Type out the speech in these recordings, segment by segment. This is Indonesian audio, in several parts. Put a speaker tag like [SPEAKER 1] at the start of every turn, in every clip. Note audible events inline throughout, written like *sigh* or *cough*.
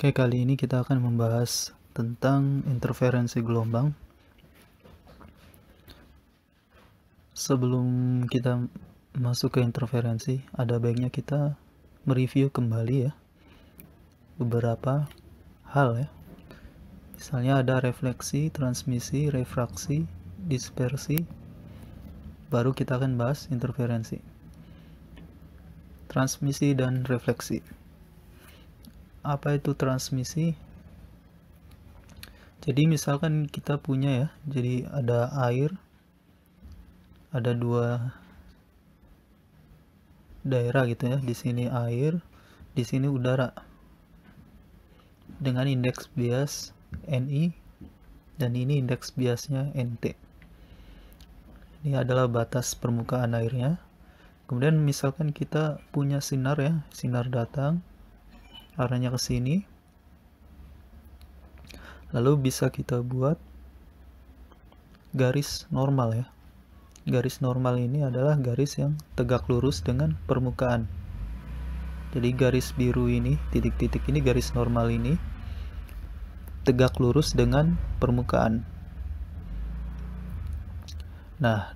[SPEAKER 1] Oke, kali ini kita akan membahas tentang interferensi gelombang. Sebelum kita masuk ke interferensi, ada baiknya kita mereview kembali ya beberapa hal ya. Misalnya ada refleksi, transmisi, refraksi, dispersi. Baru kita akan bahas interferensi. Transmisi dan refleksi apa itu transmisi jadi misalkan kita punya ya jadi ada air ada dua daerah gitu ya di sini air di sini udara dengan indeks bias NI dan ini indeks biasnya NT ini adalah batas permukaan airnya kemudian misalkan kita punya sinar ya sinar datang arahnya ke sini. Lalu bisa kita buat garis normal ya. Garis normal ini adalah garis yang tegak lurus dengan permukaan. Jadi garis biru ini, titik-titik ini garis normal ini tegak lurus dengan permukaan. Nah,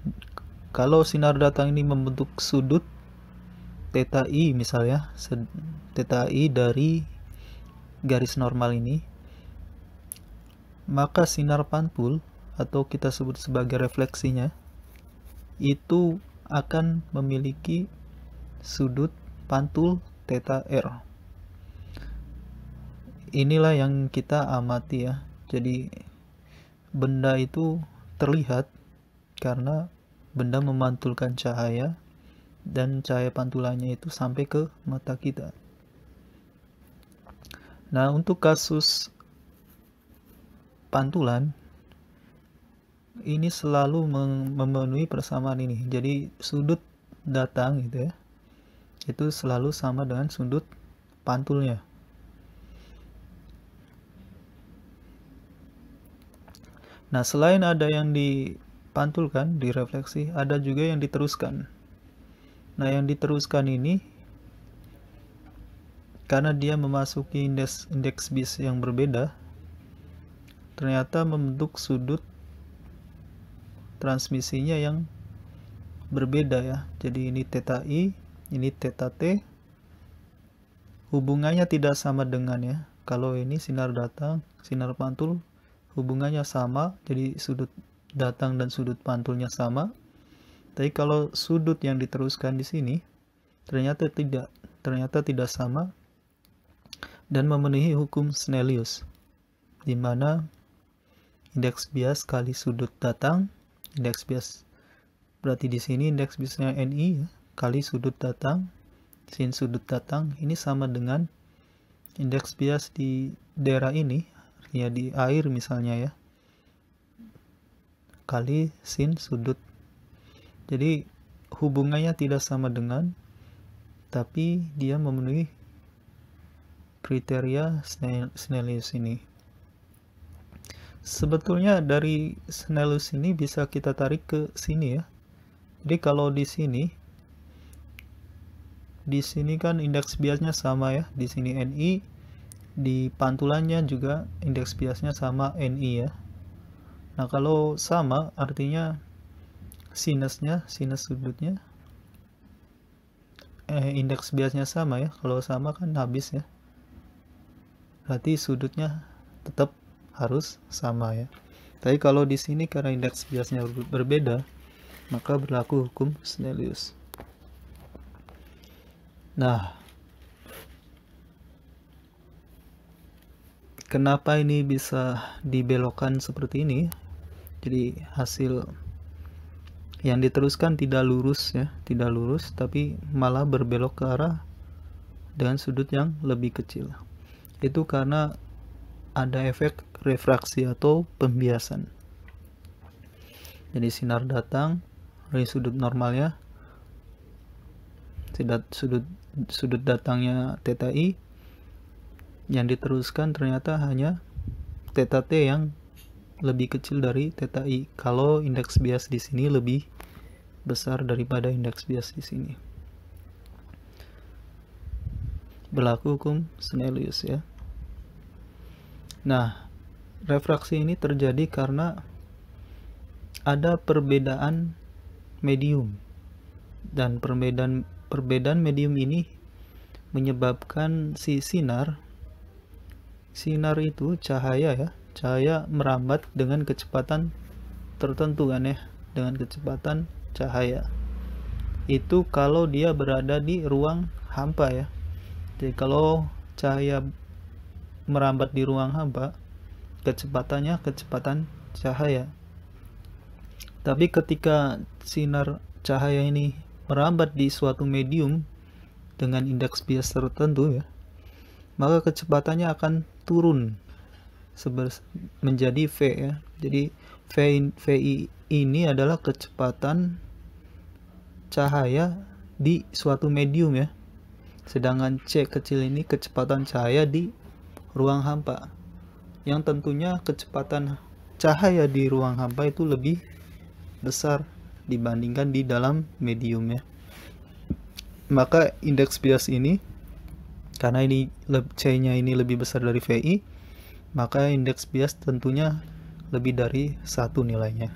[SPEAKER 1] kalau sinar datang ini membentuk sudut theta i misalnya theta i dari garis normal ini maka sinar pantul atau kita sebut sebagai refleksinya itu akan memiliki sudut pantul theta r inilah yang kita amati ya jadi benda itu terlihat karena benda memantulkan cahaya dan cahaya pantulannya itu sampai ke mata kita. Nah, untuk kasus pantulan ini selalu memenuhi persamaan ini. Jadi sudut datang gitu ya. Itu selalu sama dengan sudut pantulnya. Nah, selain ada yang dipantulkan, direfleksi, ada juga yang diteruskan. Nah, yang diteruskan ini karena dia memasuki indeks indeks bis yang berbeda, ternyata membentuk sudut transmisinya yang berbeda ya. Jadi ini theta i, ini theta t. Hubungannya tidak sama dengan ya. Kalau ini sinar datang, sinar pantul hubungannya sama, jadi sudut datang dan sudut pantulnya sama. Tapi kalau sudut yang diteruskan di sini ternyata tidak ternyata tidak sama dan memenuhi hukum Snellius di mana indeks bias kali sudut datang indeks bias berarti di sini indeks biasnya NI ya, kali sudut datang sin sudut datang ini sama dengan indeks bias di daerah ini ya di air misalnya ya kali sin sudut jadi hubungannya tidak sama dengan, tapi dia memenuhi kriteria Snellius ini. Sebetulnya dari Snellius ini bisa kita tarik ke sini ya. Jadi kalau di sini, di sini kan indeks biasnya sama ya. Di sini NI, di pantulannya juga indeks biasnya sama NI ya. Nah kalau sama artinya sinusnya sinus sudutnya eh, indeks biasnya sama ya kalau sama kan habis ya berarti sudutnya tetap harus sama ya tapi kalau di sini karena indeks biasnya berbeda maka berlaku hukum Snellius nah kenapa ini bisa dibelokkan seperti ini jadi hasil yang diteruskan tidak lurus ya, tidak lurus tapi malah berbelok ke arah dengan sudut yang lebih kecil. Itu karena ada efek refraksi atau pembiasan. Jadi sinar datang dari sudut normalnya sudut sudut sudut datangnya TTI, yang diteruskan ternyata hanya t yang lebih kecil dari theta i kalau indeks bias di sini lebih besar daripada indeks bias di sini. Berlaku hukum Snellius ya. Nah, refraksi ini terjadi karena ada perbedaan medium dan perbedaan perbedaan medium ini menyebabkan si sinar sinar itu cahaya ya cahaya merambat dengan kecepatan tertentu kan ya dengan kecepatan cahaya itu kalau dia berada di ruang hampa ya jadi kalau cahaya merambat di ruang hampa kecepatannya kecepatan cahaya tapi ketika sinar cahaya ini merambat di suatu medium dengan indeks bias tertentu ya maka kecepatannya akan turun menjadi v ya jadi v vi ini adalah kecepatan cahaya di suatu medium ya sedangkan c kecil ini kecepatan cahaya di ruang hampa yang tentunya kecepatan cahaya di ruang hampa itu lebih besar dibandingkan di dalam medium ya maka indeks bias ini karena ini C nya ini lebih besar dari VI maka indeks bias tentunya lebih dari satu nilainya.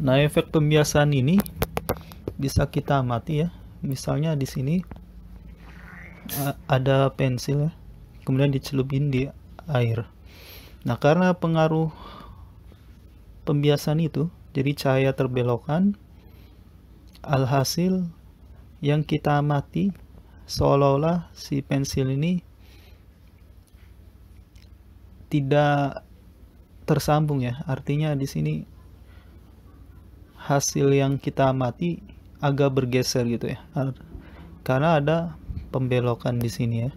[SPEAKER 1] Nah, efek pembiasan ini bisa kita amati ya. Misalnya di sini eh, ada pensil ya, kemudian dicelupin di air. Nah, karena pengaruh pembiasan itu, jadi cahaya terbelokan, alhasil yang kita amati seolah-olah si pensil ini tidak tersambung ya. Artinya di sini hasil yang kita amati agak bergeser gitu ya. Karena ada pembelokan di sini ya.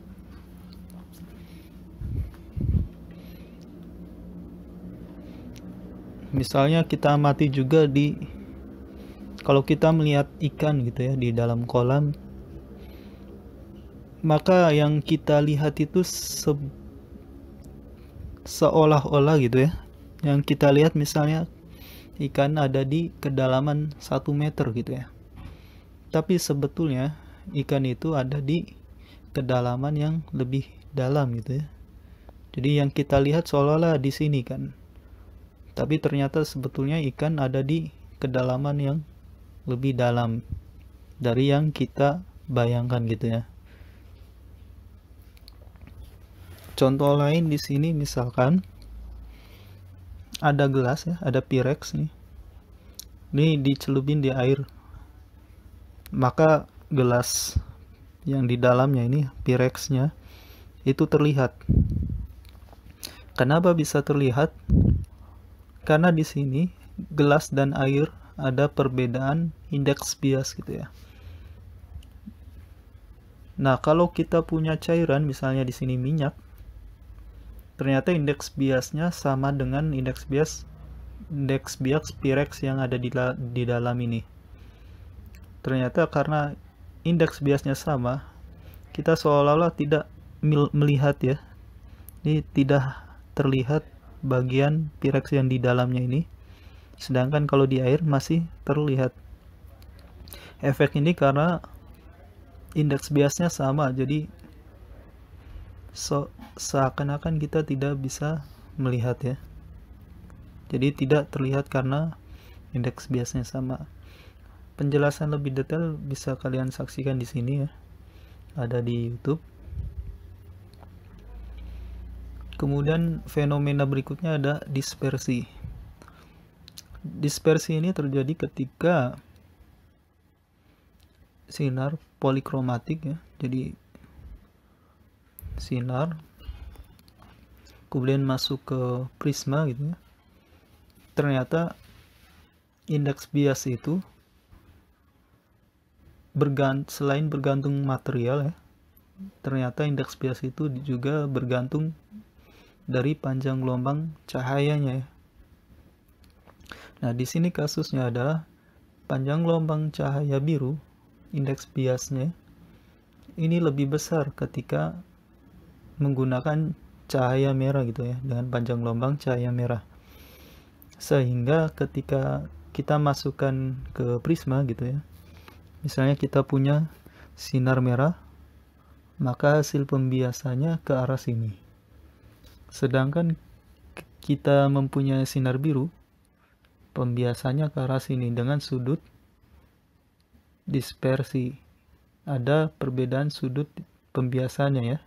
[SPEAKER 1] Misalnya kita amati juga di kalau kita melihat ikan gitu ya di dalam kolam maka yang kita lihat itu se seolah-olah gitu ya yang kita lihat misalnya ikan ada di kedalaman 1 meter gitu ya tapi sebetulnya ikan itu ada di kedalaman yang lebih dalam gitu ya jadi yang kita lihat seolah-olah di sini kan tapi ternyata sebetulnya ikan ada di kedalaman yang lebih dalam dari yang kita bayangkan gitu ya Contoh lain di sini misalkan ada gelas ya, ada pirex nih. Ini dicelupin di air. Maka gelas yang di dalamnya ini pirexnya itu terlihat. Kenapa bisa terlihat? Karena di sini gelas dan air ada perbedaan indeks bias gitu ya. Nah, kalau kita punya cairan, misalnya di sini minyak, ternyata indeks biasnya sama dengan indeks bias indeks bias Pirex yang ada di, di dalam ini. Ternyata karena indeks biasnya sama, kita seolah-olah tidak melihat ya. Ini tidak terlihat bagian Pirex yang di dalamnya ini. Sedangkan kalau di air masih terlihat. Efek ini karena indeks biasnya sama, jadi so, seakan-akan kita tidak bisa melihat ya. Jadi tidak terlihat karena indeks biasnya sama. Penjelasan lebih detail bisa kalian saksikan di sini ya. Ada di YouTube. Kemudian fenomena berikutnya ada dispersi. Dispersi ini terjadi ketika sinar polikromatik ya. Jadi sinar kemudian masuk ke prisma gitu ya ternyata indeks bias itu bergant selain bergantung material ya ternyata indeks bias itu juga bergantung dari panjang gelombang cahayanya ya. Nah, di sini kasusnya adalah panjang gelombang cahaya biru indeks biasnya ini lebih besar ketika menggunakan cahaya merah gitu ya dengan panjang gelombang cahaya merah sehingga ketika kita masukkan ke prisma gitu ya misalnya kita punya sinar merah maka hasil pembiasannya ke arah sini sedangkan kita mempunyai sinar biru pembiasannya ke arah sini dengan sudut dispersi ada perbedaan sudut pembiasannya ya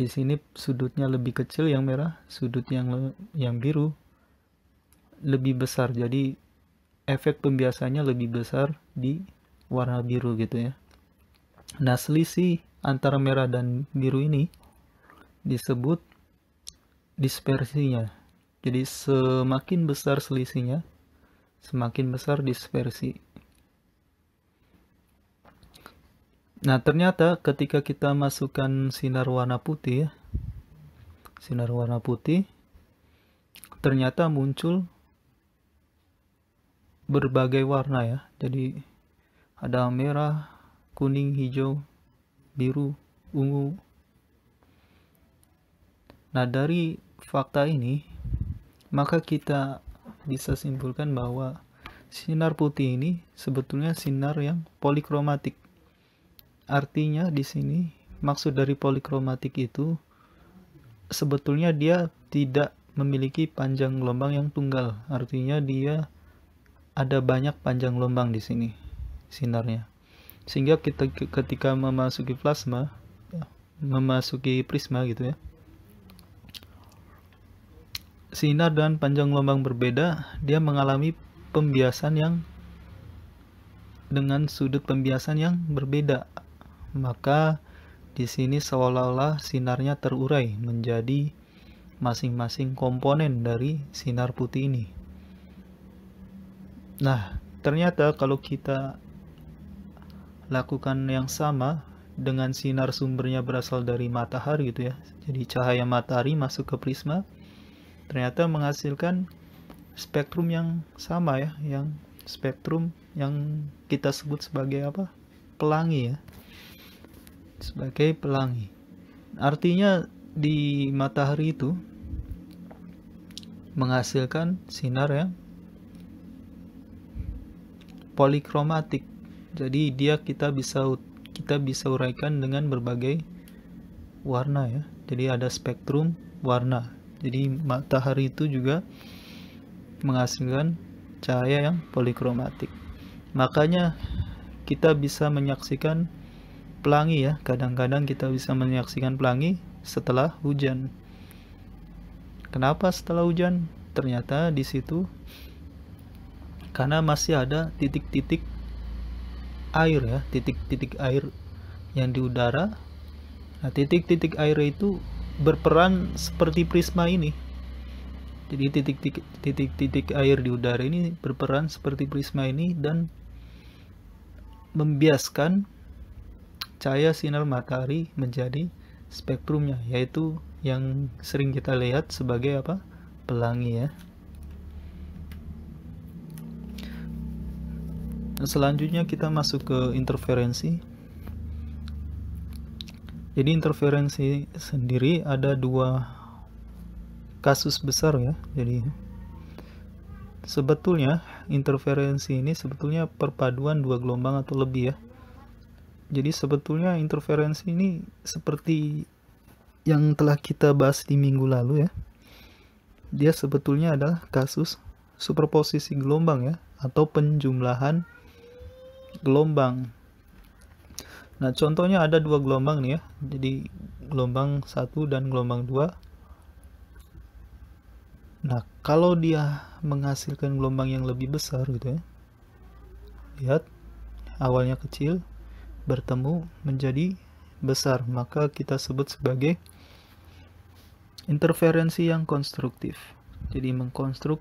[SPEAKER 1] di sini sudutnya lebih kecil yang merah sudut yang yang biru lebih besar jadi efek pembiasannya lebih besar di warna biru gitu ya nah selisih antara merah dan biru ini disebut dispersinya jadi semakin besar selisihnya semakin besar dispersi Nah, ternyata ketika kita masukkan sinar warna putih ya, Sinar warna putih ternyata muncul berbagai warna ya. Jadi ada merah, kuning, hijau, biru, ungu. Nah, dari fakta ini maka kita bisa simpulkan bahwa sinar putih ini sebetulnya sinar yang polikromatik artinya di sini maksud dari polikromatik itu sebetulnya dia tidak memiliki panjang gelombang yang tunggal. Artinya dia ada banyak panjang gelombang di sini sinarnya. Sehingga kita ketika memasuki plasma, ya, memasuki prisma gitu ya. Sinar dan panjang gelombang berbeda, dia mengalami pembiasan yang dengan sudut pembiasan yang berbeda maka di sini seolah-olah sinarnya terurai menjadi masing-masing komponen dari sinar putih ini. Nah, ternyata kalau kita lakukan yang sama dengan sinar sumbernya berasal dari matahari gitu ya. Jadi cahaya matahari masuk ke prisma ternyata menghasilkan spektrum yang sama ya, yang spektrum yang kita sebut sebagai apa? pelangi ya sebagai pelangi. Artinya di matahari itu menghasilkan sinar yang polikromatik. Jadi dia kita bisa kita bisa uraikan dengan berbagai warna ya. Jadi ada spektrum warna. Jadi matahari itu juga menghasilkan cahaya yang polikromatik. Makanya kita bisa menyaksikan pelangi ya. Kadang-kadang kita bisa menyaksikan pelangi setelah hujan. Kenapa setelah hujan? Ternyata di situ karena masih ada titik-titik air ya, titik-titik air yang di udara. Nah, titik-titik air itu berperan seperti prisma ini. Jadi titik-titik titik-titik air di udara ini berperan seperti prisma ini dan membiaskan cahaya sinar matahari menjadi spektrumnya, yaitu yang sering kita lihat sebagai apa? pelangi ya. Nah, selanjutnya kita masuk ke interferensi. Jadi interferensi sendiri ada dua kasus besar ya. Jadi sebetulnya interferensi ini sebetulnya perpaduan dua gelombang atau lebih ya jadi sebetulnya interferensi ini seperti yang telah kita bahas di minggu lalu ya. Dia sebetulnya adalah kasus superposisi gelombang ya atau penjumlahan gelombang. Nah, contohnya ada dua gelombang nih ya. Jadi gelombang 1 dan gelombang 2. Nah, kalau dia menghasilkan gelombang yang lebih besar gitu ya. Lihat, awalnya kecil, bertemu menjadi besar, maka kita sebut sebagai interferensi yang konstruktif. Jadi mengkonstruk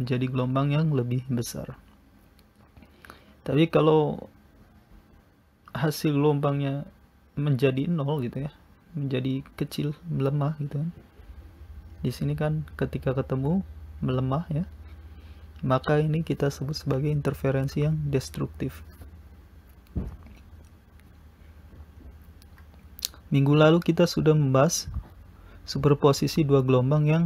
[SPEAKER 1] menjadi gelombang yang lebih besar. Tapi kalau hasil gelombangnya menjadi nol gitu ya, menjadi kecil, melemah gitu kan. Di sini kan ketika ketemu melemah ya, maka ini kita sebut sebagai interferensi yang destruktif. Minggu lalu kita sudah membahas superposisi dua gelombang yang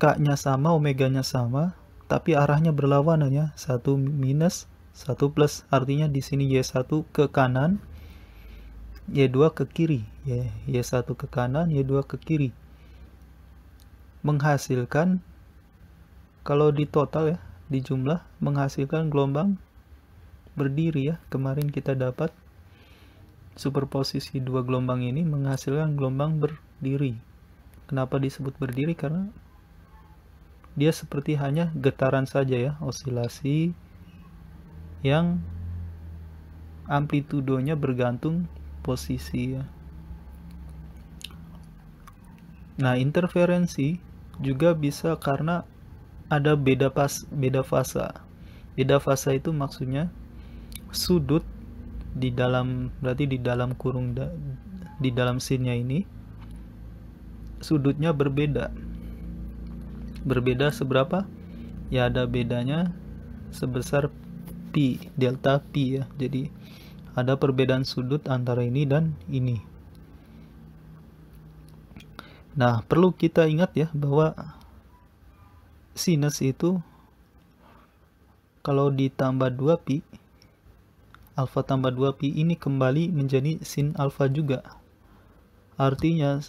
[SPEAKER 1] K-nya sama, omeganya sama, tapi arahnya berlawanan ya. 1 minus, 1 plus. Artinya di sini Y1 ke kanan, Y2 ke kiri. Y1 ke kanan, Y2 ke kiri. Menghasilkan, kalau di total ya, di jumlah, menghasilkan gelombang berdiri ya. Kemarin kita dapat superposisi dua gelombang ini menghasilkan gelombang berdiri. Kenapa disebut berdiri? Karena dia seperti hanya getaran saja ya, osilasi yang amplitudonya bergantung posisi ya. Nah, interferensi juga bisa karena ada beda pas beda fase. Beda fase itu maksudnya sudut di dalam berarti di dalam kurung da, di dalam sinnya ini sudutnya berbeda. Berbeda seberapa? Ya ada bedanya sebesar pi delta pi ya. Jadi ada perbedaan sudut antara ini dan ini. Nah, perlu kita ingat ya bahwa sinus itu kalau ditambah 2 pi alfa tambah 2pi ini kembali menjadi sin alfa juga. Artinya,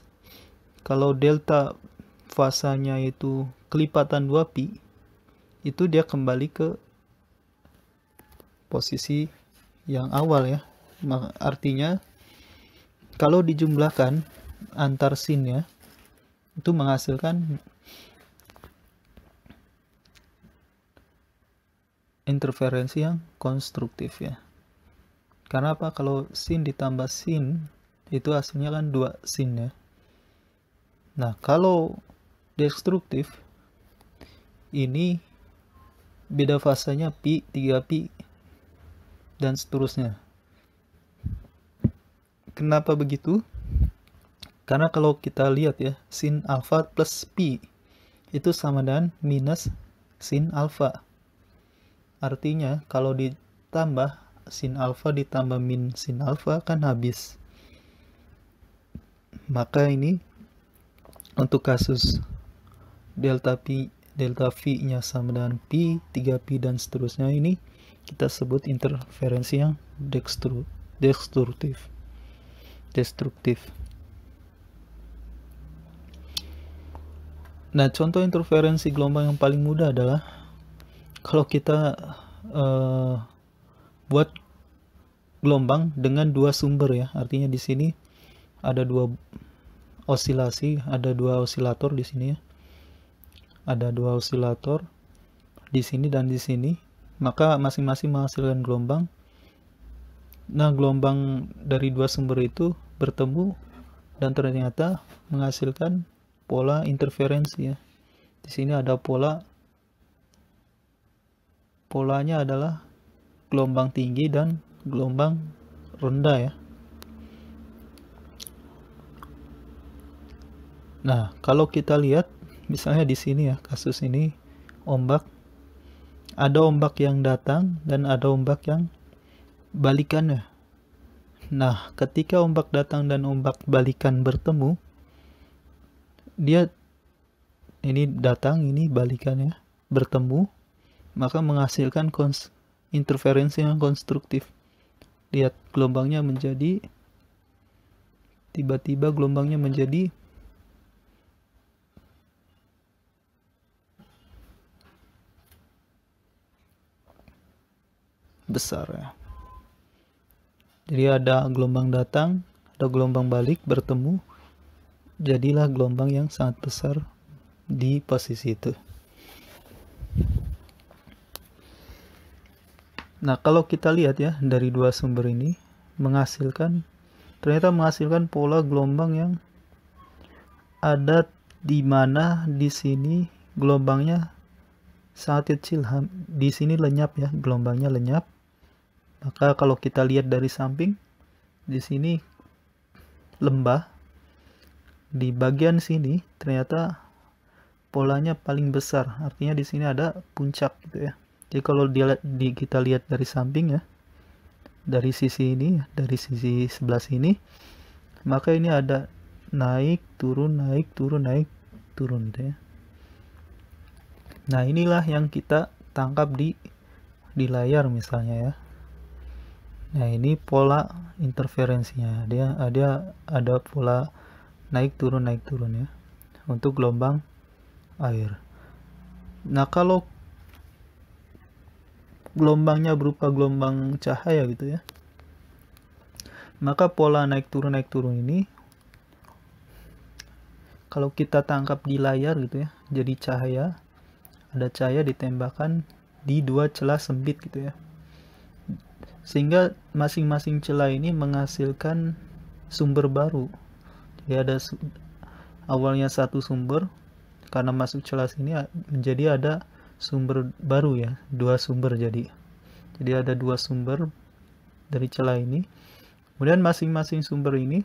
[SPEAKER 1] kalau delta fasanya itu kelipatan 2pi, itu dia kembali ke posisi yang awal ya. Artinya, kalau dijumlahkan antar sin ya, itu menghasilkan interferensi yang konstruktif ya. Karena apa? Kalau sin ditambah sin, itu hasilnya kan dua sin ya. Nah, kalau destruktif, ini beda fasenya pi, 3 pi, dan seterusnya. Kenapa begitu? Karena kalau kita lihat ya, sin alfa plus pi itu sama dengan minus sin alfa. Artinya, kalau ditambah sin alfa ditambah min sin alfa akan habis. Maka ini untuk kasus delta pi delta V-nya sama dengan pi 3P dan seterusnya ini kita sebut interferensi yang dextru, destruktif. Destruktif. Nah, contoh interferensi gelombang yang paling mudah adalah kalau kita uh, buat gelombang dengan dua sumber ya. Artinya di sini ada dua osilasi, ada dua osilator di sini ya. Ada dua osilator di sini dan di sini. Maka masing-masing menghasilkan gelombang. Nah, gelombang dari dua sumber itu bertemu dan ternyata menghasilkan pola interferensi ya. Di sini ada pola polanya adalah gelombang tinggi dan gelombang rendah ya. Nah, kalau kita lihat misalnya di sini ya kasus ini ombak ada ombak yang datang dan ada ombak yang balikannya. Nah, ketika ombak datang dan ombak balikan bertemu, dia ini datang, ini balikannya bertemu, maka menghasilkan interferensi yang konstruktif. Lihat gelombangnya menjadi tiba-tiba gelombangnya menjadi besar ya. Jadi ada gelombang datang, ada gelombang balik bertemu, jadilah gelombang yang sangat besar di posisi itu. Nah, kalau kita lihat ya dari dua sumber ini menghasilkan ternyata menghasilkan pola gelombang yang ada di mana di sini gelombangnya sangat kecil. Di sini lenyap ya, gelombangnya lenyap. Maka kalau kita lihat dari samping di sini lembah di bagian sini ternyata polanya paling besar. Artinya di sini ada puncak gitu ya. Jadi kalau dia, di, kita lihat dari samping ya, dari sisi ini, dari sisi sebelah sini, maka ini ada naik, turun, naik, turun, naik, turun gitu ya. Nah inilah yang kita tangkap di di layar misalnya ya. Nah ini pola interferensinya dia ada ada pola naik turun naik turun ya untuk gelombang air. Nah kalau gelombangnya berupa gelombang cahaya gitu ya maka pola naik turun naik turun ini kalau kita tangkap di layar gitu ya jadi cahaya ada cahaya ditembakkan di dua celah sempit gitu ya sehingga masing-masing celah ini menghasilkan sumber baru jadi ada awalnya satu sumber karena masuk celah sini menjadi ada sumber baru ya dua sumber jadi jadi ada dua sumber dari celah ini kemudian masing-masing sumber ini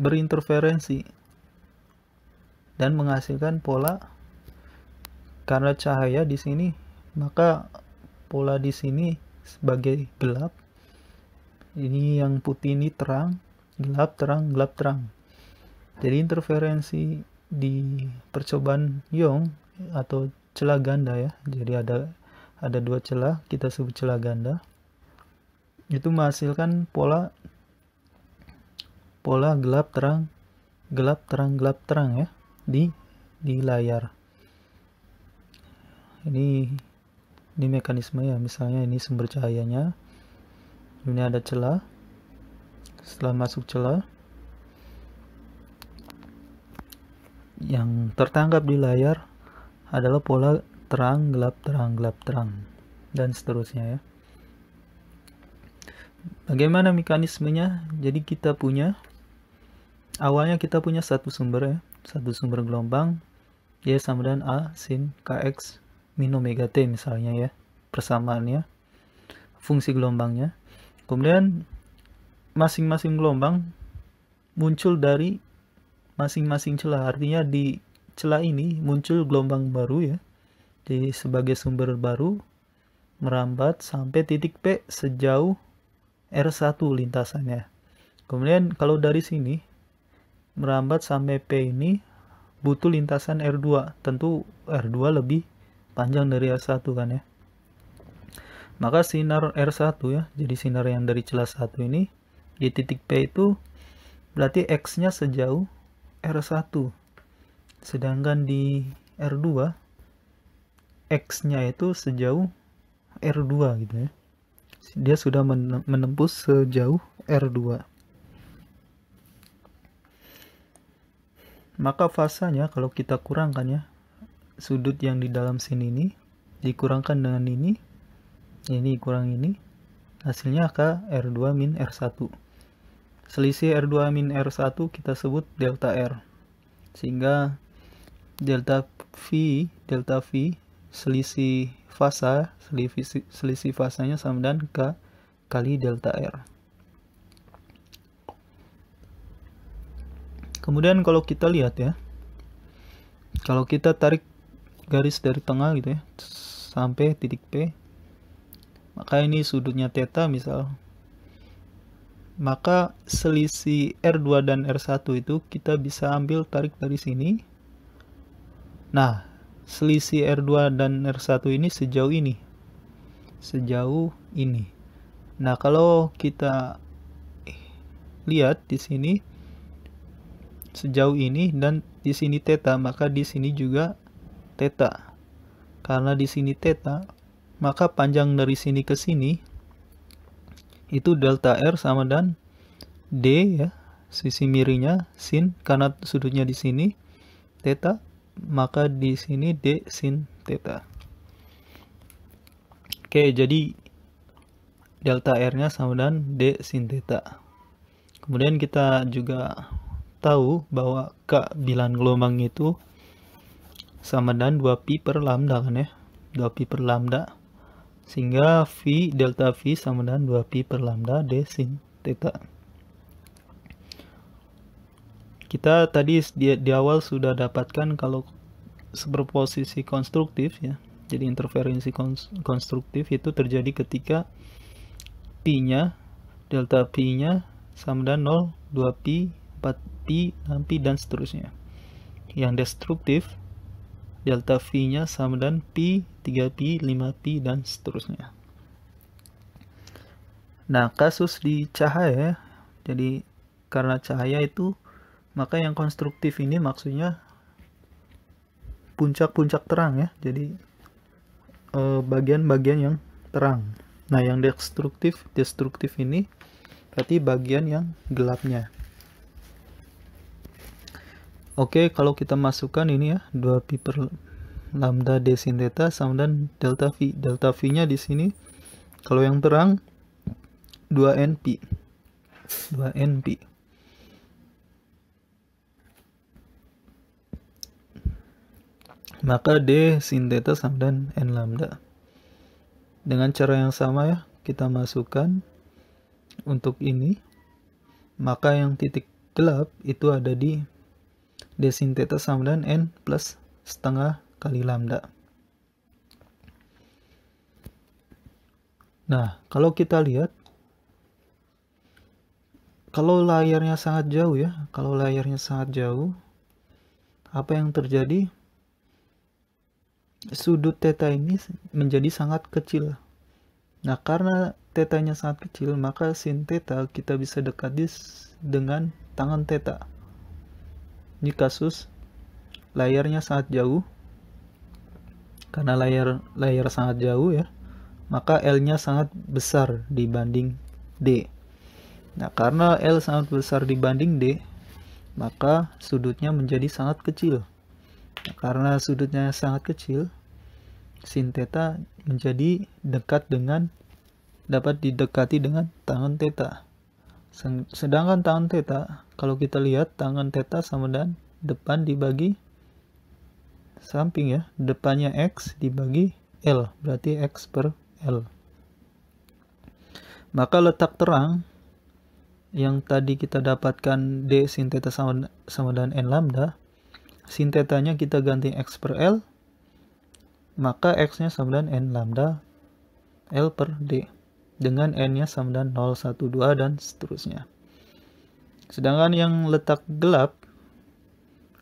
[SPEAKER 1] berinterferensi dan menghasilkan pola karena cahaya di sini maka pola di sini sebagai gelap ini yang putih ini terang gelap terang gelap terang jadi interferensi di percobaan Yong atau celah ganda ya. Jadi ada ada dua celah, kita sebut celah ganda. Itu menghasilkan pola pola gelap terang gelap terang gelap terang ya di di layar. Ini ini mekanisme ya, misalnya ini sumber cahayanya. Ini ada celah. Setelah masuk celah, yang tertangkap di layar adalah pola terang gelap terang gelap terang dan seterusnya ya bagaimana mekanismenya jadi kita punya awalnya kita punya satu sumber ya satu sumber gelombang Y sama dengan A sin KX min omega T misalnya ya persamaannya fungsi gelombangnya kemudian masing-masing gelombang muncul dari masing-masing celah. Artinya di celah ini muncul gelombang baru ya. Jadi sebagai sumber baru merambat sampai titik P sejauh R1 lintasannya. Kemudian kalau dari sini merambat sampai P ini butuh lintasan R2. Tentu R2 lebih panjang dari R1 kan ya. Maka sinar R1 ya, jadi sinar yang dari celah 1 ini di titik P itu berarti X-nya sejauh R1 sedangkan di R2 X-nya itu sejauh R2 gitu ya dia sudah menembus sejauh R2 maka fasanya kalau kita kurangkan ya sudut yang di dalam sini ini dikurangkan dengan ini ini kurang ini hasilnya akan R2 min R1 selisih R2 min R1 kita sebut delta R. Sehingga delta V, delta V selisih fasa, selisih, selisih fasanya sama dengan K kali delta R. Kemudian kalau kita lihat ya, kalau kita tarik garis dari tengah gitu ya, sampai titik P, maka ini sudutnya theta misal maka selisih R2 dan R1 itu kita bisa ambil tarik dari sini. Nah, selisih R2 dan R1 ini sejauh ini. Sejauh ini. Nah, kalau kita lihat di sini sejauh ini dan di sini teta, maka di sini juga teta. Karena di sini teta, maka panjang dari sini ke sini itu delta R sama dan D ya, sisi miringnya sin karena sudutnya di sini theta, maka di sini D sin theta. Oke, jadi delta R-nya sama dan D sin theta. Kemudian kita juga tahu bahwa k bilangan gelombang itu sama dan 2pi per lambda kan ya. 2pi per lambda sehingga V delta V sama dengan 2pi per lambda D sin theta. Kita tadi di, di awal sudah dapatkan kalau superposisi konstruktif ya. Jadi interferensi konstruktif itu terjadi ketika pi-nya delta pi-nya sama dengan 0, 2pi, 4pi, 6pi dan seterusnya. Yang destruktif delta V-nya sama dengan P, 3P, 5P, dan seterusnya. Nah, kasus di cahaya, jadi karena cahaya itu, maka yang konstruktif ini maksudnya puncak-puncak terang ya, jadi eh, bagian-bagian eh, yang terang. Nah, yang destruktif, destruktif ini berarti bagian yang gelapnya. Oke, kalau kita masukkan ini ya, 2pi per lambda d sin theta sama dengan delta v. Delta v-nya di sini, kalau yang terang, 2np. 2np. Maka d sin theta sama dengan n lambda. Dengan cara yang sama ya, kita masukkan untuk ini. Maka yang titik gelap itu ada di d sin theta sama dengan n plus setengah kali lambda. Nah, kalau kita lihat, kalau layarnya sangat jauh ya, kalau layarnya sangat jauh, apa yang terjadi? Sudut theta ini menjadi sangat kecil. Nah, karena tetanya sangat kecil, maka sin theta kita bisa dekati dengan tangan theta di kasus layarnya sangat jauh karena layar layar sangat jauh ya maka L-nya sangat besar dibanding D nah karena L sangat besar dibanding D maka sudutnya menjadi sangat kecil nah, karena sudutnya sangat kecil sin theta menjadi dekat dengan dapat didekati dengan tangan theta Sedangkan tangan teta, kalau kita lihat tangan teta sama dengan depan dibagi samping ya. Depannya X dibagi L, berarti X per L. Maka letak terang yang tadi kita dapatkan D sin theta sama, sama dengan N lambda, sin tetanya kita ganti X per L, maka X-nya sama dengan N lambda L per D dengan n-nya sama dengan 0, 1, 2, dan seterusnya. Sedangkan yang letak gelap,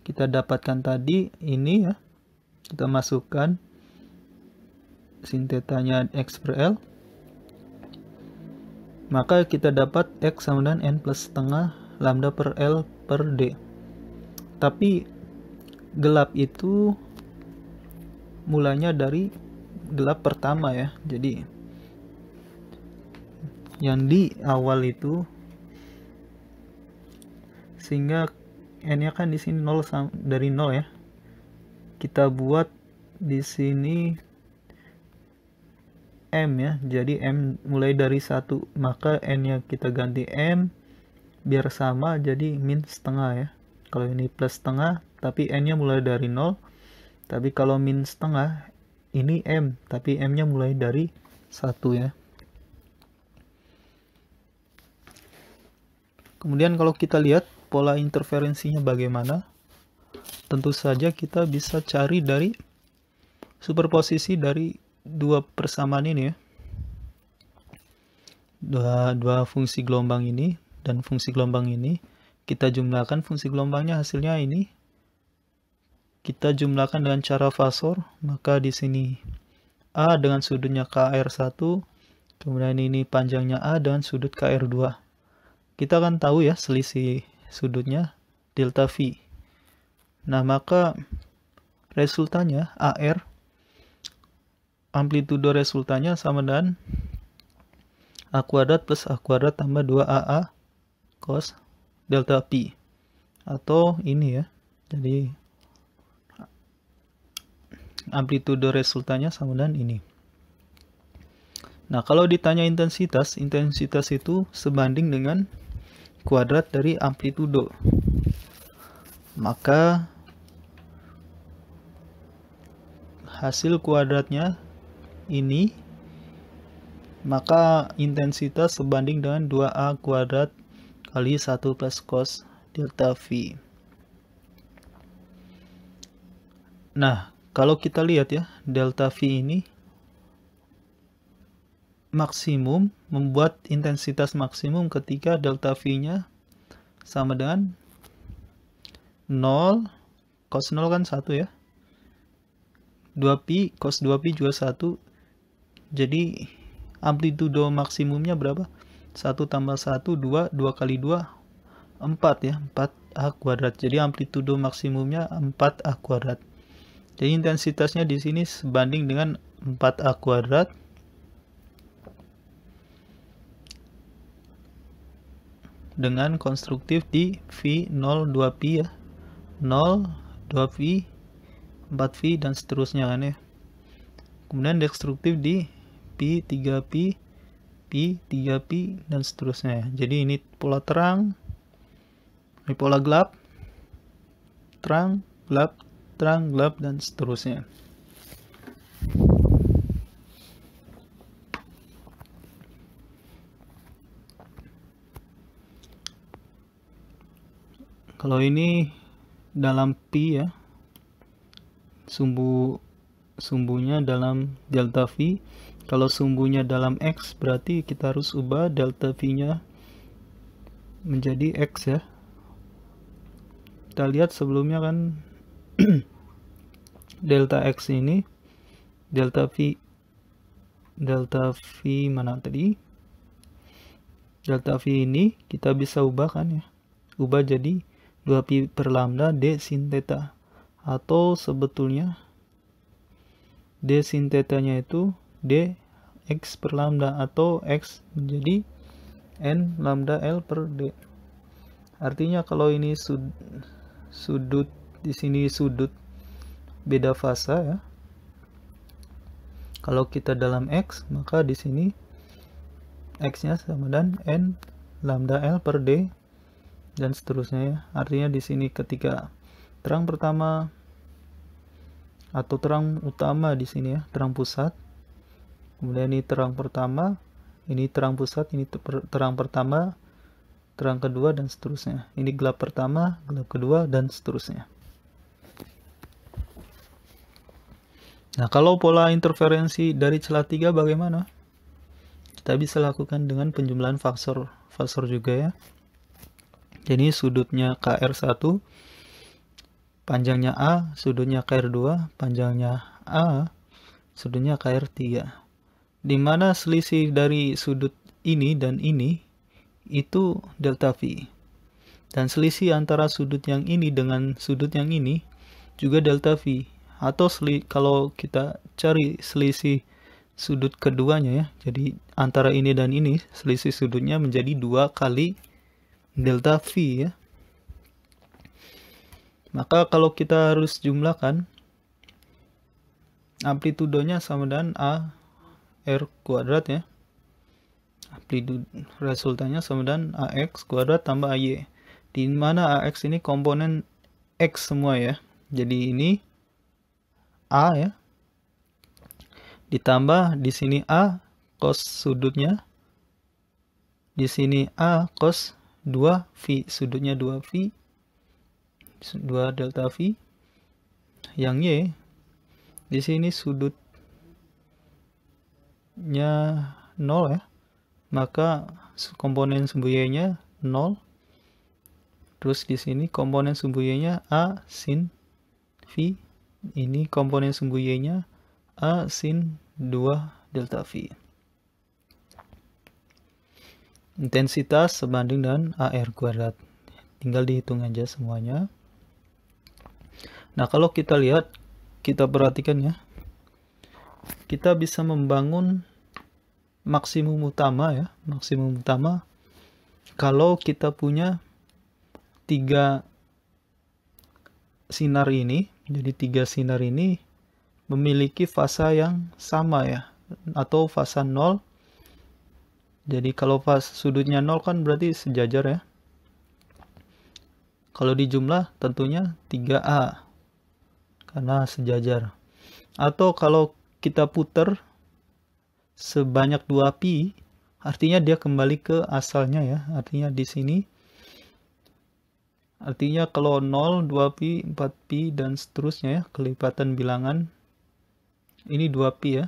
[SPEAKER 1] kita dapatkan tadi ini ya, kita masukkan sintetanya x per L, maka kita dapat x sama dengan n plus setengah lambda per L per D. Tapi gelap itu mulanya dari gelap pertama ya, jadi yang di awal itu sehingga n nya kan di sini 0 dari 0 ya kita buat di sini m ya jadi m mulai dari satu maka n nya kita ganti m biar sama jadi min setengah ya kalau ini plus setengah tapi n nya mulai dari 0 tapi kalau min setengah ini m tapi m nya mulai dari satu ya Kemudian kalau kita lihat pola interferensinya bagaimana, tentu saja kita bisa cari dari superposisi dari dua persamaan ini ya. Dua, dua fungsi gelombang ini dan fungsi gelombang ini kita jumlahkan fungsi gelombangnya hasilnya ini kita jumlahkan dengan cara fasor maka di sini A dengan sudutnya KR1 kemudian ini panjangnya A dengan sudut KR2 kita akan tahu ya selisih sudutnya delta V. Nah, maka resultannya AR amplitudo resultannya sama dengan A kuadrat plus A kuadrat tambah 2AA cos delta P. Atau ini ya, jadi amplitudo resultannya sama dengan ini. Nah, kalau ditanya intensitas, intensitas itu sebanding dengan kuadrat dari amplitudo maka hasil kuadratnya ini maka intensitas sebanding dengan 2A kuadrat kali 1 plus cos delta V nah kalau kita lihat ya delta V ini maksimum, membuat intensitas maksimum ketika delta V-nya sama dengan 0, cos 0 kan 1 ya. 2 p cos 2 p juga 1. Jadi amplitudo maksimumnya berapa? 1 tambah 1, 2, 2 kali 2, 4 ya, 4A kuadrat. Jadi amplitudo maksimumnya 4A kuadrat. Jadi intensitasnya di sini sebanding dengan 4A kuadrat dengan konstruktif di V02P ya. 0, 2V, 4V, dan seterusnya kan ya. Kemudian destruktif di P3P, P3P, dan seterusnya ya. Jadi ini pola terang, ini pola gelap, terang, gelap, terang, gelap, dan seterusnya. kalau ini dalam pi ya sumbu sumbunya dalam delta v kalau sumbunya dalam x berarti kita harus ubah delta v nya menjadi x ya kita lihat sebelumnya kan *clears throat* delta x ini delta v delta v mana tadi delta v ini kita bisa ubah kan ya ubah jadi 2 pi per lambda d sin theta atau sebetulnya d sin tetanya itu d x per lambda atau x menjadi n lambda l per d artinya kalau ini sud sudut di sini sudut beda fasa ya kalau kita dalam x maka di sini x nya sama dan n lambda l per d dan seterusnya ya. Artinya di sini ketika terang pertama atau terang utama di sini ya, terang pusat. Kemudian ini terang pertama, ini terang pusat, ini terang pertama, terang kedua dan seterusnya. Ini gelap pertama, gelap kedua dan seterusnya. Nah, kalau pola interferensi dari celah tiga bagaimana? Kita bisa lakukan dengan penjumlahan faktor, faktor juga ya. Jadi sudutnya KR1 panjangnya A, sudutnya KR2, panjangnya A, sudutnya KR3. Dimana selisih dari sudut ini dan ini itu delta V. Dan selisih antara sudut yang ini dengan sudut yang ini juga delta V. Atau kalau kita cari selisih sudut keduanya ya, jadi antara ini dan ini selisih sudutnya menjadi dua kali delta V ya. Maka kalau kita harus jumlahkan amplitudonya sama dengan A R kuadrat ya. Amplitude resultannya sama dengan AX kuadrat tambah AY. Di mana AX ini komponen X semua ya. Jadi ini A ya. Ditambah di sini A cos sudutnya. Di sini A cos 2V sudutnya 2V 2 delta V yang Y di sini sudutnya 0 ya maka komponen sumbu Y nya 0 terus di sini komponen sumbu Y nya A sin V ini komponen sumbu Y nya A sin 2 delta V intensitas sebanding dan AR kuadrat tinggal dihitung aja semuanya nah kalau kita lihat kita perhatikan ya kita bisa membangun maksimum utama ya maksimum utama kalau kita punya tiga sinar ini jadi tiga sinar ini memiliki fasa yang sama ya atau fasa 0 jadi kalau pas sudutnya 0 kan berarti sejajar ya. Kalau di jumlah tentunya 3A. Karena sejajar. Atau kalau kita putar sebanyak 2pi, artinya dia kembali ke asalnya ya. Artinya di sini artinya kalau 0, 2pi, 4pi dan seterusnya ya, kelipatan bilangan ini 2pi ya.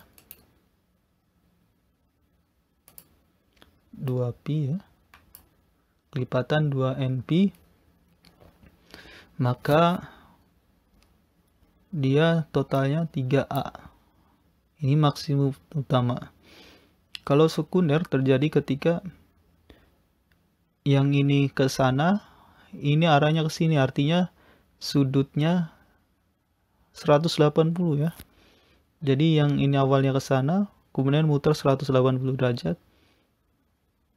[SPEAKER 1] 2P ya kelipatan 2NP maka dia totalnya 3A ini maksimum utama kalau sekunder terjadi ketika yang ini ke sana ini arahnya ke sini artinya sudutnya 180 ya jadi yang ini awalnya ke sana kemudian muter 180 derajat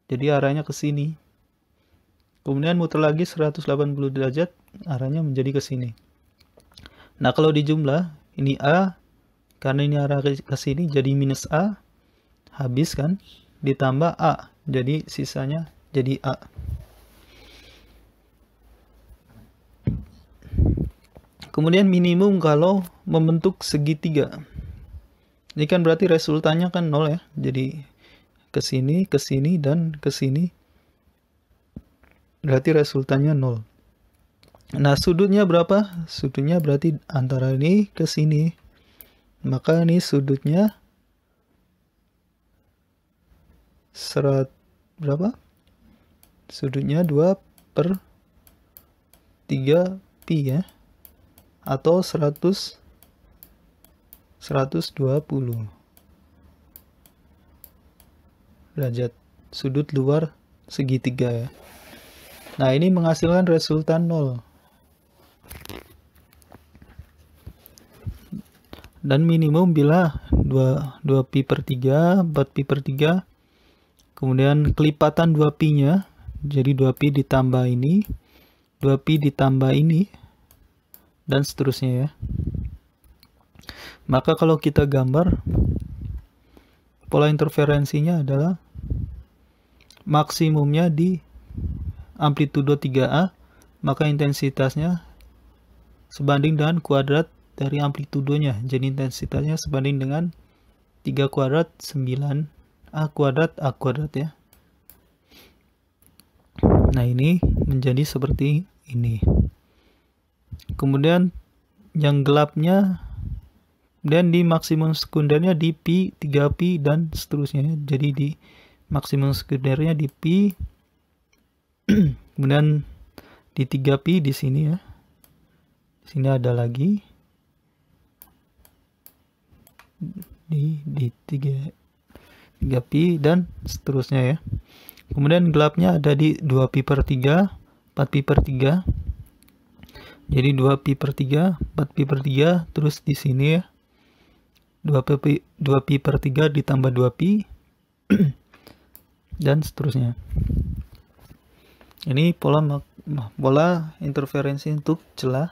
[SPEAKER 1] jadi arahnya ke sini. Kemudian muter lagi 180 derajat, arahnya menjadi ke sini. Nah, kalau di jumlah, ini A, karena ini arah ke sini, jadi minus A, habis kan, ditambah A, jadi sisanya jadi A. Kemudian minimum kalau membentuk segitiga. Ini kan berarti resultannya kan nol ya, jadi ke sini, ke sini, dan ke sini. Berarti resultannya 0. Nah, sudutnya berapa? Sudutnya berarti antara ini ke sini. Maka ini sudutnya Serat berapa? Sudutnya 2 per 3 pi ya. Atau 100 120 derajat sudut luar segitiga ya. Nah, ini menghasilkan resultan 0. Dan minimum bila 2, 2pi per 3, 4pi per 3, kemudian kelipatan 2pi-nya, jadi 2pi ditambah ini, 2pi ditambah ini, dan seterusnya ya. Maka kalau kita gambar, pola interferensinya adalah maksimumnya di amplitudo 3A, maka intensitasnya sebanding dengan kuadrat dari amplitudonya. Jadi intensitasnya sebanding dengan 3 kuadrat 9 A kuadrat A kuadrat ya. Nah ini menjadi seperti ini. Kemudian yang gelapnya dan di maksimum sekundernya di pi, 3 pi dan seterusnya. Ya. Jadi di maksimum sekundernya di pi *clears throat* kemudian di 3 pi di sini ya di sini ada lagi di di 3 3 pi dan seterusnya ya kemudian gelapnya ada di 2 pi per 3 4 pi per 3 jadi 2 pi per 3 4 pi per 3 terus di sini ya 2 pi 2 pi per 3 ditambah 2 pi *clears throat* dan seterusnya. Ini pola pola interferensi untuk celah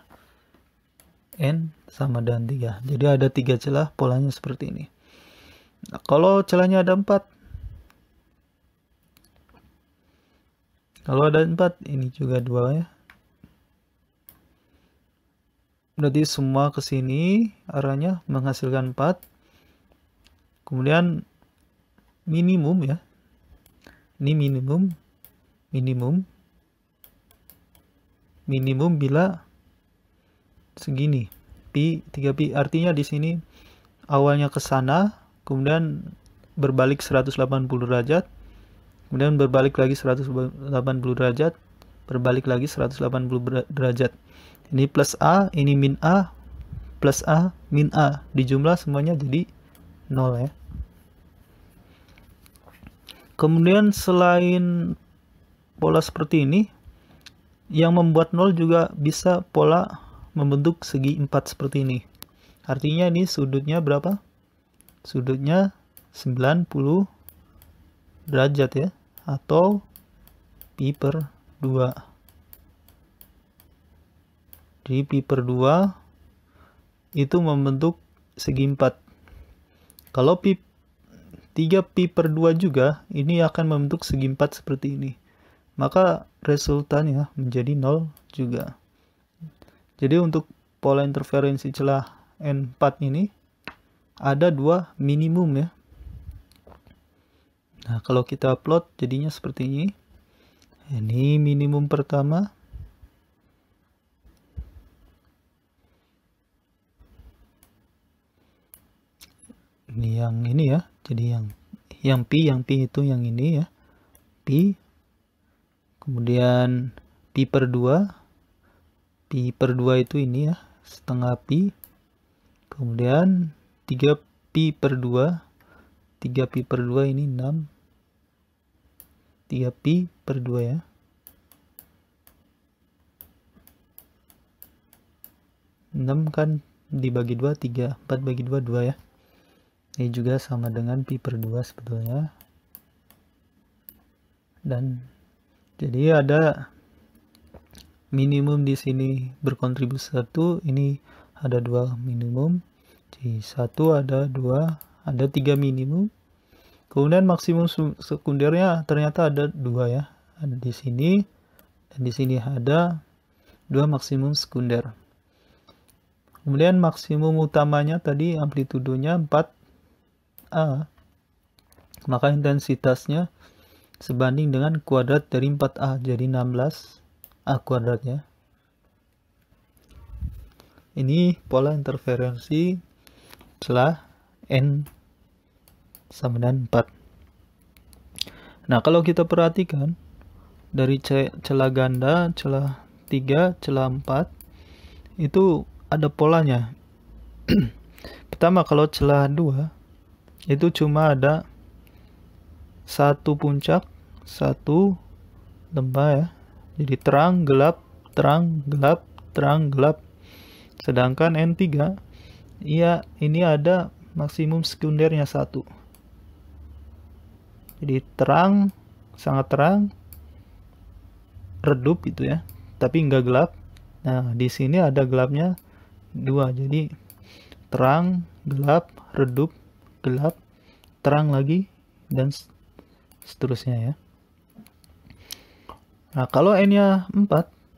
[SPEAKER 1] n sama dengan tiga Jadi ada tiga celah polanya seperti ini. Nah, kalau celahnya ada empat Kalau ada empat ini juga dua ya. Berarti semua ke sini arahnya menghasilkan empat Kemudian minimum ya, ini minimum minimum minimum bila segini pi 3 pi artinya di sini awalnya ke sana kemudian berbalik 180 derajat kemudian berbalik lagi 180 derajat berbalik lagi 180 derajat ini plus a ini min a plus a min a dijumlah semuanya jadi nol ya Kemudian selain pola seperti ini, yang membuat nol juga bisa pola membentuk segi empat seperti ini. Artinya ini sudutnya berapa? Sudutnya 90 derajat ya, atau pi per 2. Di pi per 2 itu membentuk segi empat. Kalau pi 3pi per 2 juga ini akan membentuk segi 4 seperti ini. Maka resultannya menjadi 0 juga. Jadi untuk pola interferensi celah N4 ini ada dua minimum ya. Nah, kalau kita plot jadinya seperti ini. Ini minimum pertama. Ini yang ini ya, jadi yang yang pi yang pi itu yang ini ya pi kemudian pi per 2 pi per 2 itu ini ya setengah pi kemudian 3 pi per 2 3 pi per 2 ini 6 3 pi per 2 ya enam kan dibagi dua tiga empat bagi dua dua ya ini juga sama dengan pi per 2 sebetulnya dan jadi ada minimum di sini berkontribusi satu ini ada dua minimum di satu ada dua ada tiga minimum kemudian maksimum sekundernya ternyata ada dua ya ada di sini dan di sini ada dua maksimum sekunder kemudian maksimum utamanya tadi amplitudonya 4 A, maka intensitasnya sebanding dengan kuadrat dari 4A, jadi 16A kuadratnya. Ini pola interferensi celah N sama dengan 4. Nah, kalau kita perhatikan, dari celah ganda, celah 3, celah 4 itu ada polanya. *clears throat* Pertama kalau celah 2 itu cuma ada satu puncak satu lembah ya jadi terang gelap terang gelap terang gelap sedangkan N3 ya ini ada maksimum sekundernya satu jadi terang sangat terang redup gitu ya tapi nggak gelap nah di sini ada gelapnya dua jadi terang gelap redup gelap terang lagi dan seterusnya ya nah kalau n nya 4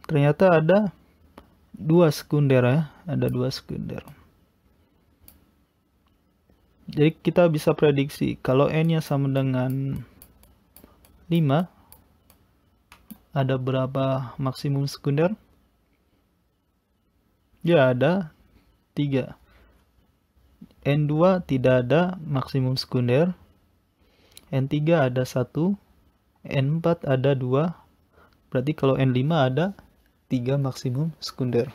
[SPEAKER 1] ternyata ada dua sekunder ya ada dua sekunder jadi kita bisa prediksi kalau n nya sama dengan 5 ada berapa maksimum sekunder? Ya ada 3. N2 tidak ada maksimum sekunder. N3 ada 1. N4 ada 2. Berarti kalau N5 ada 3 maksimum sekunder.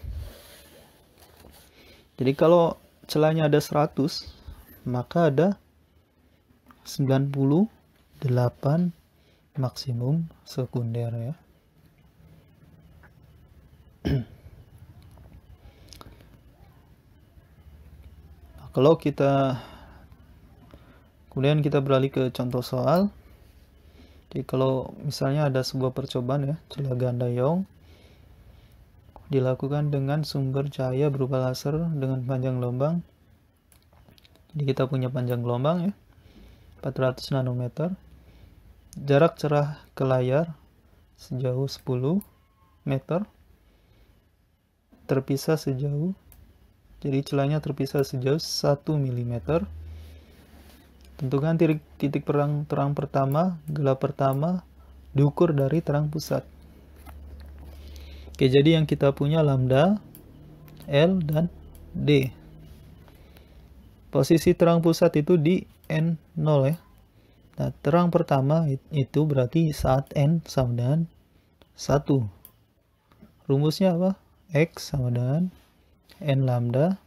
[SPEAKER 1] Jadi kalau celahnya ada 100, maka ada 98 maksimum sekunder ya. *clears throat* kalau kita kemudian kita beralih ke contoh soal jadi kalau misalnya ada sebuah percobaan ya celah ganda yong dilakukan dengan sumber cahaya berupa laser dengan panjang gelombang jadi kita punya panjang gelombang ya 400 nanometer jarak cerah ke layar sejauh 10 meter terpisah sejauh jadi celahnya terpisah sejauh 1 mm. Tentukan titik, titik perang terang pertama, gelap pertama, diukur dari terang pusat. Oke, jadi yang kita punya lambda, L, dan D. Posisi terang pusat itu di N0 ya. Nah, terang pertama itu berarti saat N sama dengan 1. Rumusnya apa? X sama dengan n lambda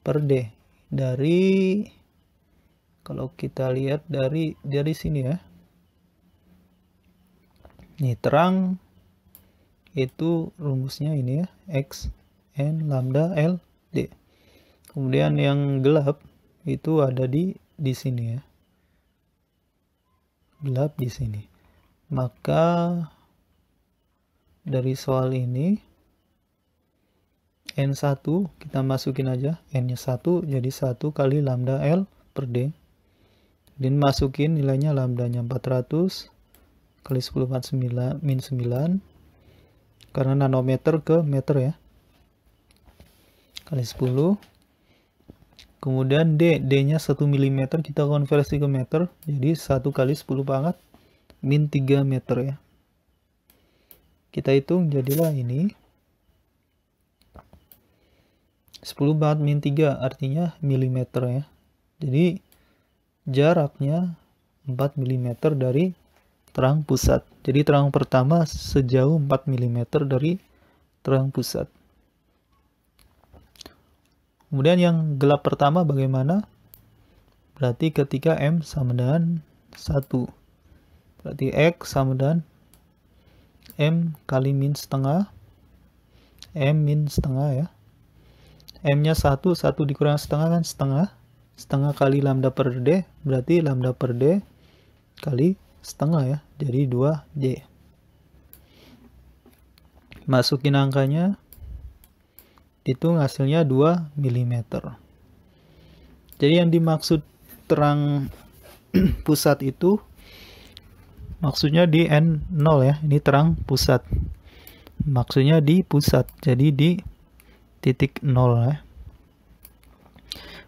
[SPEAKER 1] per d dari kalau kita lihat dari dari sini ya ini terang itu rumusnya ini ya x n lambda l d kemudian yang gelap itu ada di di sini ya gelap di sini maka dari soal ini N1 kita masukin aja N nya 1 jadi 1 kali lambda L per D dan masukin nilainya lambdanya 400 kali 10 pangkat 9 min 9 karena nanometer ke meter ya kali 10 kemudian D D nya 1 mm kita konversi ke meter jadi 1 kali 10 pangkat min 3 meter ya kita hitung jadilah ini 10 bat min 3 artinya milimeter ya jadi jaraknya 4 mm dari terang pusat jadi terang pertama sejauh 4 mm dari terang pusat kemudian yang gelap pertama bagaimana berarti ketika M sama dengan 1 berarti X sama dengan M kali min setengah M min setengah ya M-nya 1, 1 dikurang setengah kan setengah. Setengah kali lambda per D, berarti lambda per D kali setengah ya, jadi 2J. Masukin angkanya, itu hasilnya 2 mm. Jadi yang dimaksud terang *clears throat* pusat itu maksudnya di N0 ya, ini terang pusat. Maksudnya di pusat, jadi di titik nol ya.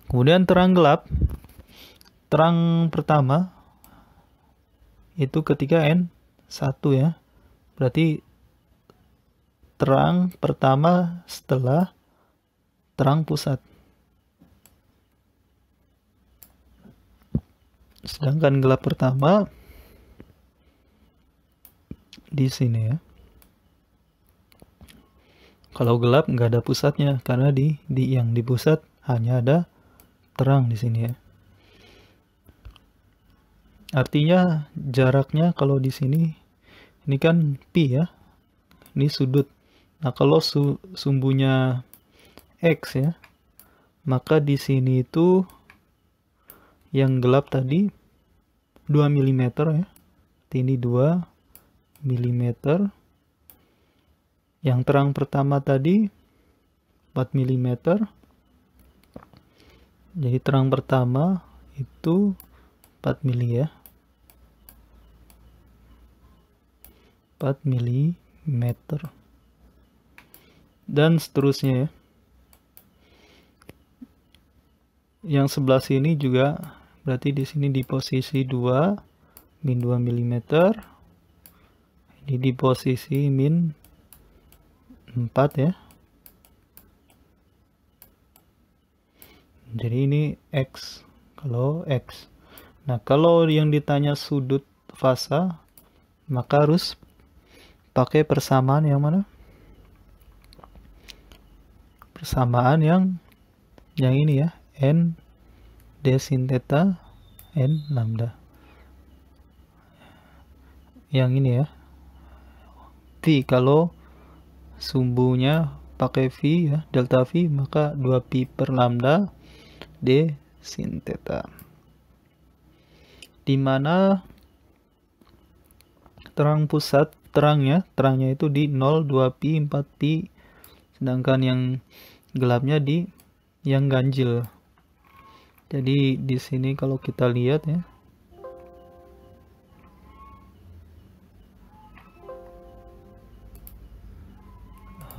[SPEAKER 1] Kemudian terang gelap. Terang pertama itu ketika N1 ya. Berarti terang pertama setelah terang pusat. Sedangkan gelap pertama di sini ya. Kalau gelap nggak ada pusatnya karena di di yang di pusat hanya ada terang di sini ya. Artinya jaraknya kalau di sini ini kan pi ya. Ini sudut. Nah, kalau su sumbunya x ya, maka di sini itu yang gelap tadi 2 mm ya. Ini 2 mm yang terang pertama tadi 4 mm. Jadi terang pertama itu 4 mili ya. 4 mm dan seterusnya ya. Yang sebelah sini juga berarti di sini di posisi 2 min 2 mm. Ini di posisi min 4 ya jadi ini X kalau X nah kalau yang ditanya sudut fasa maka harus pakai persamaan yang mana persamaan yang yang ini ya N D sin theta N lambda yang ini ya T kalau sumbunya pakai V ya, delta V maka 2pi per lambda D sin theta. Dimana terang pusat terangnya, terangnya itu di 0, 2pi, 4pi, sedangkan yang gelapnya di yang ganjil. Jadi di sini kalau kita lihat ya,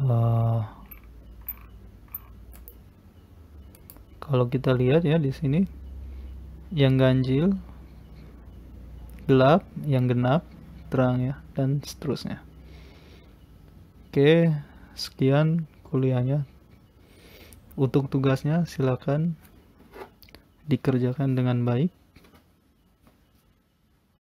[SPEAKER 1] Eh, kalau kita lihat ya di sini yang ganjil gelap yang genap terang ya dan seterusnya oke sekian kuliahnya untuk tugasnya silakan dikerjakan dengan baik